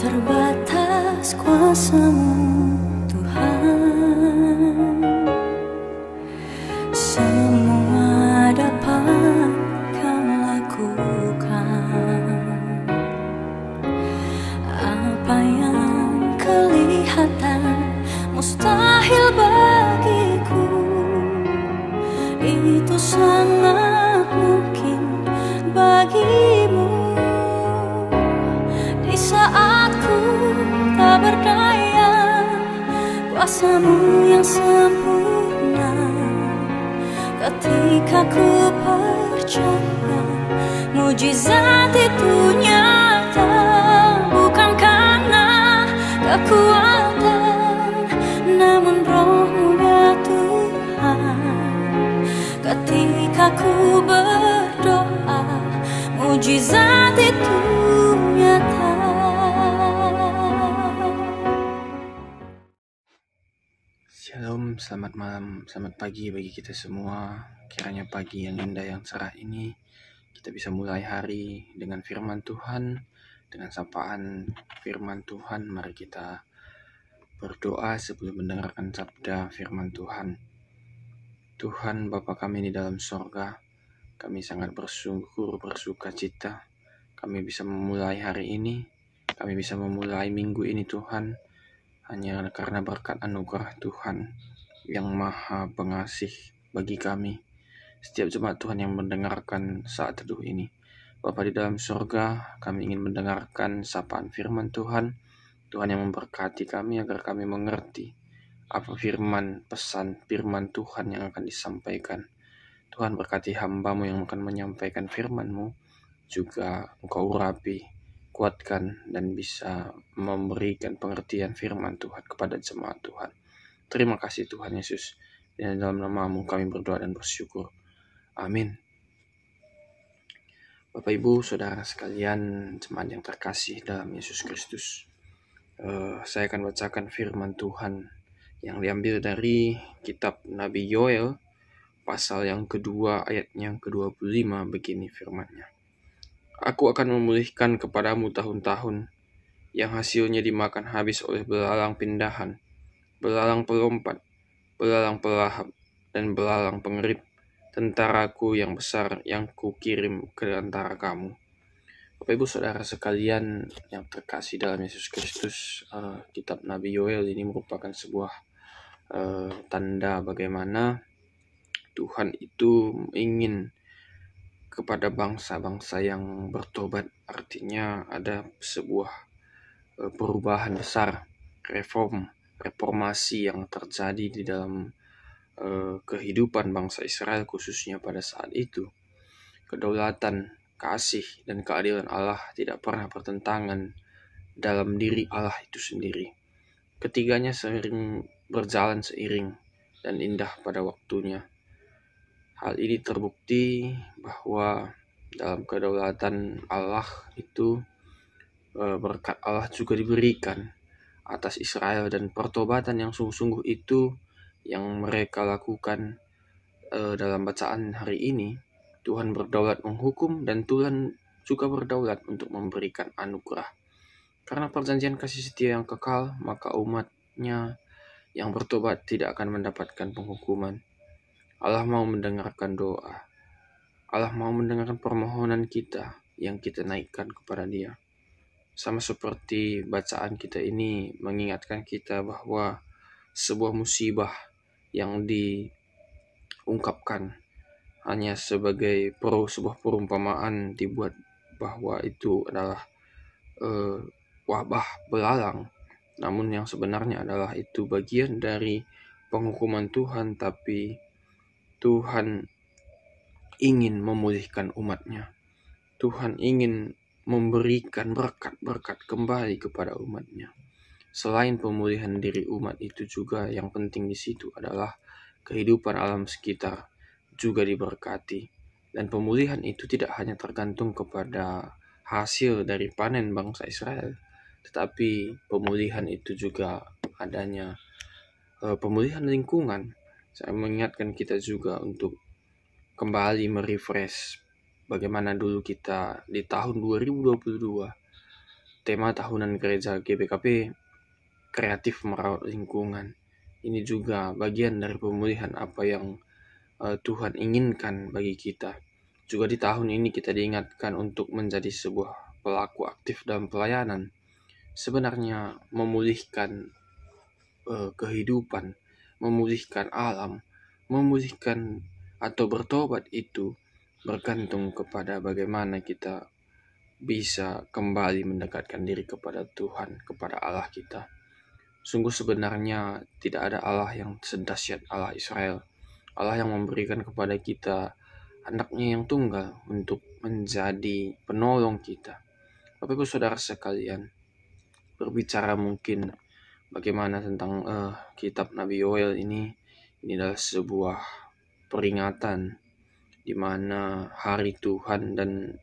terbatas kuasamu kuasamu yang sempurna Ketika ku percaya Mujizat itu nyata Bukan karena kekuatan selamat malam, selamat pagi bagi kita semua. Kiranya pagi yang indah yang cerah ini kita bisa mulai hari dengan firman Tuhan, dengan sapaan firman Tuhan. Mari kita berdoa sebelum mendengarkan sabda firman Tuhan. Tuhan Bapa kami di dalam sorga, kami sangat bersyukur, bersuka cita. Kami bisa memulai hari ini, kami bisa memulai minggu ini Tuhan, hanya karena berkat anugerah Tuhan yang maha pengasih bagi kami. Setiap jemaat Tuhan yang mendengarkan saat teduh ini. Bapa di dalam surga, kami ingin mendengarkan sapaan firman Tuhan. Tuhan yang memberkati kami agar kami mengerti apa firman, pesan, firman Tuhan yang akan disampaikan. Tuhan berkati hambamu yang akan menyampaikan firmanmu, juga engkau rapi, kuatkan, dan bisa memberikan pengertian firman Tuhan kepada jemaat Tuhan. Terima kasih Tuhan Yesus. Dan dalam namamu kami berdoa dan bersyukur. Amin. Bapak Ibu, Saudara sekalian, teman yang terkasih dalam Yesus Kristus. Uh, saya akan bacakan firman Tuhan yang diambil dari kitab Nabi Yoel pasal yang kedua ayat yang ke-25 begini firmannya. Aku akan memulihkan kepadamu tahun-tahun yang hasilnya dimakan habis oleh belalang pindahan belalang pelompat, belalang pelahap, dan belalang pengerip, tentaraku yang besar yang kukirim ke antara kamu. Bapak Ibu Saudara sekalian yang terkasih dalam Yesus Kristus, uh, kitab Nabi Yoel ini merupakan sebuah uh, tanda bagaimana Tuhan itu ingin kepada bangsa-bangsa yang bertobat, artinya ada sebuah eh, perubahan besar, reform reformasi yang terjadi di dalam eh, kehidupan bangsa Israel khususnya pada saat itu. Kedaulatan, kasih, dan keadilan Allah tidak pernah bertentangan dalam diri Allah itu sendiri. Ketiganya sering berjalan seiring dan indah pada waktunya. Hal ini terbukti bahwa dalam kedaulatan Allah itu eh, berkat Allah juga diberikan atas Israel dan pertobatan yang sungguh-sungguh itu yang mereka lakukan uh, dalam bacaan hari ini, Tuhan berdaulat menghukum dan Tuhan juga berdaulat untuk memberikan anugerah. Karena perjanjian kasih setia yang kekal, maka umatnya yang bertobat tidak akan mendapatkan penghukuman. Allah mau mendengarkan doa. Allah mau mendengarkan permohonan kita yang kita naikkan kepada Dia. Sama seperti bacaan kita ini mengingatkan kita bahwa sebuah musibah yang diungkapkan hanya sebagai pro sebuah perumpamaan dibuat bahwa itu adalah e, wabah belalang namun yang sebenarnya adalah itu bagian dari penghukuman Tuhan tapi Tuhan ingin memulihkan umatnya Tuhan ingin memberikan berkat-berkat kembali kepada umatnya. Selain pemulihan diri umat itu juga yang penting di situ adalah kehidupan alam sekitar juga diberkati. Dan pemulihan itu tidak hanya tergantung kepada hasil dari panen bangsa Israel, tetapi pemulihan itu juga adanya e, pemulihan lingkungan. Saya mengingatkan kita juga untuk kembali merefresh bagaimana dulu kita di tahun 2022 tema tahunan gereja GBKP kreatif merawat lingkungan ini juga bagian dari pemulihan apa yang uh, Tuhan inginkan bagi kita juga di tahun ini kita diingatkan untuk menjadi sebuah pelaku aktif dalam pelayanan sebenarnya memulihkan uh, kehidupan memulihkan alam memulihkan atau bertobat itu bergantung kepada bagaimana kita bisa kembali mendekatkan diri kepada Tuhan, kepada Allah kita. Sungguh sebenarnya tidak ada Allah yang sedahsyat Allah Israel. Allah yang memberikan kepada kita anaknya yang tunggal untuk menjadi penolong kita. Bapak saudara sekalian, berbicara mungkin bagaimana tentang uh, kitab Nabi Yoel ini, ini adalah sebuah peringatan di mana hari Tuhan dan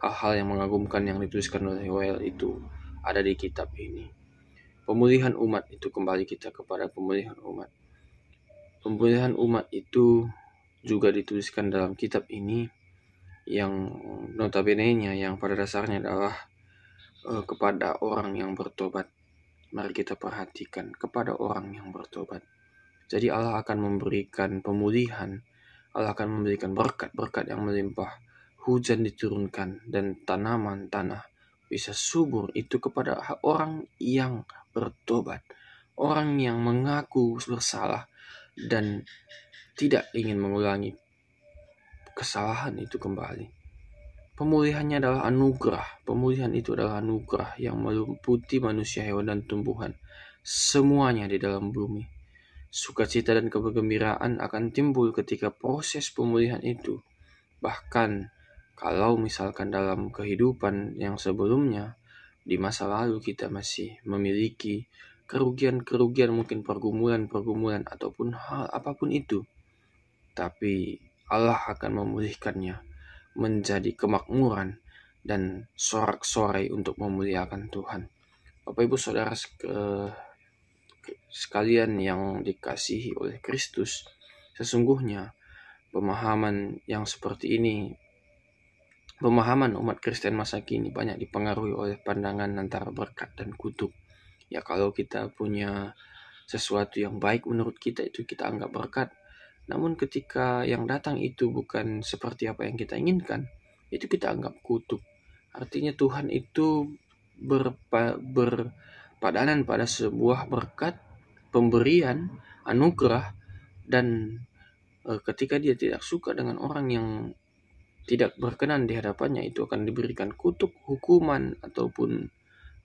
hal-hal yang mengagumkan yang dituliskan oleh Yoel itu ada di kitab ini. Pemulihan umat itu kembali kita kepada pemulihan umat. Pemulihan umat itu juga dituliskan dalam kitab ini yang notabene-nya yang pada dasarnya adalah uh, kepada orang yang bertobat. Mari kita perhatikan kepada orang yang bertobat. Jadi Allah akan memberikan pemulihan Allah akan memberikan berkat-berkat yang melimpah. Hujan diturunkan dan tanaman tanah bisa subur itu kepada orang yang bertobat, orang yang mengaku bersalah dan tidak ingin mengulangi kesalahan itu kembali. Pemulihannya adalah anugerah. Pemulihan itu adalah anugerah yang meliputi manusia, hewan, dan tumbuhan. Semuanya di dalam bumi. Sukacita dan kegembiraan akan timbul ketika proses pemulihan itu. Bahkan kalau misalkan dalam kehidupan yang sebelumnya, di masa lalu kita masih memiliki kerugian-kerugian mungkin pergumulan-pergumulan ataupun hal apapun itu. Tapi Allah akan memulihkannya menjadi kemakmuran dan sorak-sorai untuk memuliakan Tuhan. Bapak Ibu Saudara eh, sekalian yang dikasihi oleh Kristus. Sesungguhnya pemahaman yang seperti ini pemahaman umat Kristen masa kini banyak dipengaruhi oleh pandangan antara berkat dan kutuk. Ya kalau kita punya sesuatu yang baik menurut kita itu kita anggap berkat. Namun ketika yang datang itu bukan seperti apa yang kita inginkan, itu kita anggap kutuk. Artinya Tuhan itu berpa, berpadanan pada sebuah berkat pemberian, anugerah, dan uh, ketika dia tidak suka dengan orang yang tidak berkenan di hadapannya, itu akan diberikan kutuk, hukuman, ataupun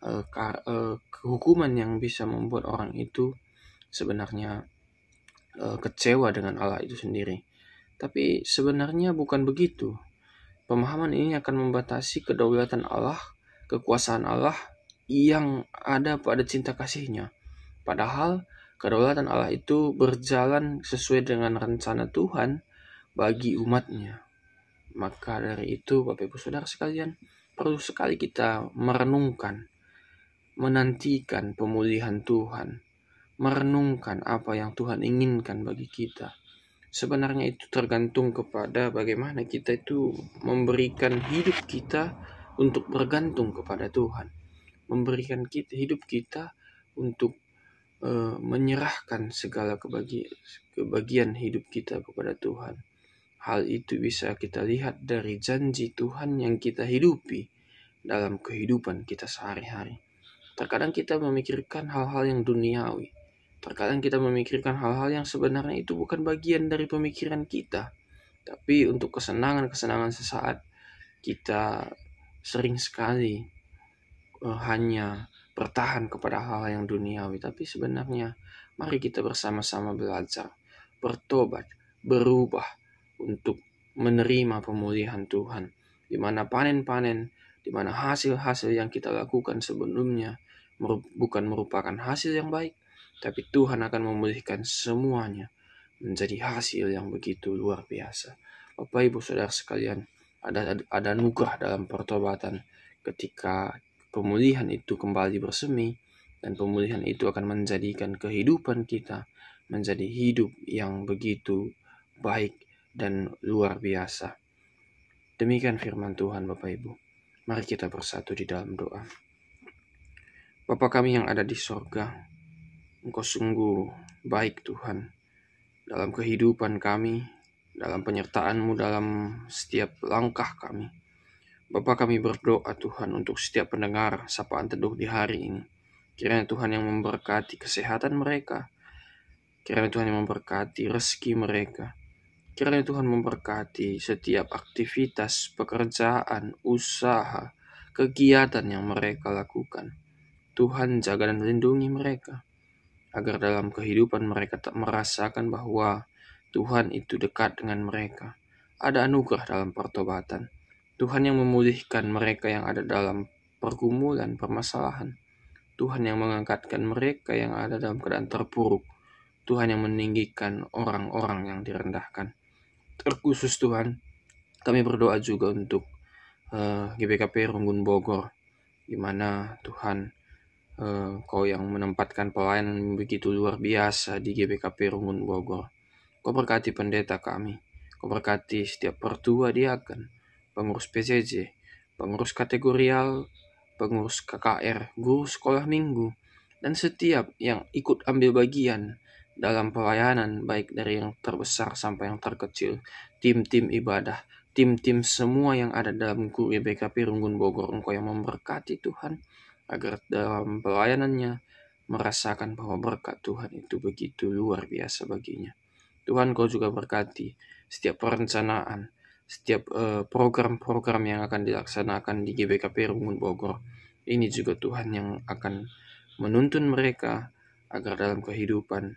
uh, eh, eh, hukuman yang bisa membuat orang itu sebenarnya uh, kecewa dengan Allah itu sendiri. Tapi sebenarnya bukan begitu. Pemahaman ini akan membatasi kedaulatan Allah, kekuasaan Allah yang ada pada cinta kasihnya. Padahal Kedaulatan Allah itu berjalan sesuai dengan rencana Tuhan bagi umatnya. Maka dari itu Bapak Ibu Saudara sekalian, perlu sekali kita merenungkan, menantikan pemulihan Tuhan, merenungkan apa yang Tuhan inginkan bagi kita sebenarnya itu tergantung kepada bagaimana kita itu memberikan hidup kita untuk bergantung kepada Tuhan, memberikan hidup kita untuk uh, menyerahkan segala kebagi kebagian hidup kita kepada Tuhan. Hal itu bisa kita lihat dari janji Tuhan yang kita hidupi dalam kehidupan kita sehari-hari. Terkadang kita memikirkan hal-hal yang duniawi. Terkadang kita memikirkan hal-hal yang sebenarnya itu bukan bagian dari pemikiran kita. Tapi untuk kesenangan-kesenangan sesaat, kita sering sekali eh, hanya bertahan kepada hal hal yang duniawi, tapi sebenarnya mari kita bersama-sama belajar, bertobat, berubah untuk menerima pemulihan Tuhan, di mana panen-panen, di mana hasil-hasil yang kita lakukan sebelumnya bukan merupakan hasil yang baik, tapi Tuhan akan memulihkan semuanya menjadi hasil yang begitu luar biasa. Bapak Ibu Saudara sekalian, ada ada anugerah dalam pertobatan ketika Pemulihan itu kembali bersemi, dan pemulihan itu akan menjadikan kehidupan kita menjadi hidup yang begitu baik dan luar biasa. Demikian firman Tuhan Bapak Ibu. Mari kita bersatu di dalam doa. Bapa kami yang ada di sorga, Engkau sungguh baik Tuhan. Dalam kehidupan kami, dalam penyertaan-Mu dalam setiap langkah kami. Bapa kami berdoa Tuhan untuk setiap pendengar sapaan teduh di hari ini. Kiranya Tuhan yang memberkati kesehatan mereka. Kiranya Tuhan yang memberkati rezeki mereka. Kiranya Tuhan memberkati setiap aktivitas, pekerjaan, usaha, kegiatan yang mereka lakukan. Tuhan jaga dan lindungi mereka agar dalam kehidupan mereka tak merasakan bahwa Tuhan itu dekat dengan mereka. Ada anugerah dalam pertobatan Tuhan yang memulihkan mereka yang ada dalam pergumulan permasalahan. Tuhan yang mengangkatkan mereka yang ada dalam keadaan terpuruk. Tuhan yang meninggikan orang-orang yang direndahkan. Terkhusus Tuhan, kami berdoa juga untuk uh, eh, GBKP Runggun Bogor, di mana Tuhan uh, Kau yang menempatkan pelayanan begitu luar biasa di GBKP Runggun Bogor. Kau berkati pendeta kami, Kau berkati setiap pertua akan pengurus PJJ, pengurus kategorial, pengurus KKR, guru sekolah minggu, dan setiap yang ikut ambil bagian dalam pelayanan baik dari yang terbesar sampai yang terkecil, tim-tim ibadah, tim-tim semua yang ada dalam kuri BKP Runggun Bogor Engkau yang memberkati Tuhan agar dalam pelayanannya merasakan bahwa berkat Tuhan itu begitu luar biasa baginya. Tuhan kau juga berkati setiap perencanaan, setiap eh, program-program uh, yang akan dilaksanakan di GBKP Rungun Bogor. Ini juga Tuhan yang akan menuntun mereka agar dalam kehidupan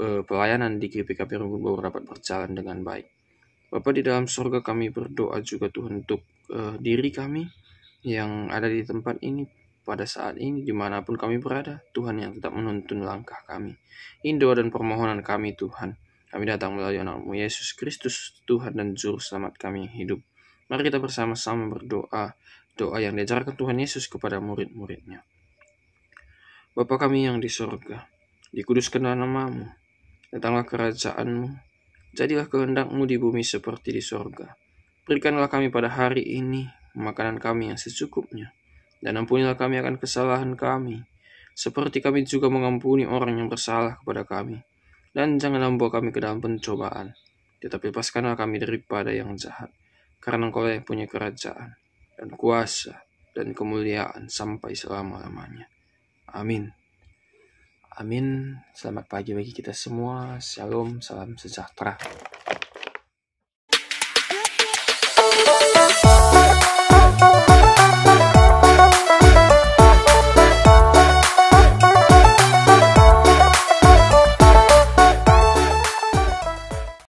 uh, pelayanan di GBKP Rungun Bogor dapat berjalan dengan baik. Bapak di dalam surga kami berdoa juga Tuhan untuk uh, diri kami yang ada di tempat ini pada saat ini dimanapun kami berada, Tuhan yang tetap menuntun langkah kami. Indoa dan permohonan kami Tuhan. Kami datang melalui anakmu, Yesus Kristus, Tuhan dan Juru Selamat kami hidup. Mari kita bersama-sama berdoa, doa yang diajarkan Tuhan Yesus kepada murid-muridnya. Bapa kami yang di sorga, dikuduskanlah namamu, datanglah kerajaanmu, jadilah kehendakmu di bumi seperti di sorga. Berikanlah kami pada hari ini makanan kami yang secukupnya, dan ampunilah kami akan kesalahan kami, seperti kami juga mengampuni orang yang bersalah kepada kami dan janganlah membawa kami ke dalam pencobaan, tetapi lepaskanlah kami daripada yang jahat. Karena engkau yang punya kerajaan, dan kuasa, dan kemuliaan sampai selama-lamanya. Amin. Amin. Selamat pagi bagi kita semua. Shalom, salam sejahtera.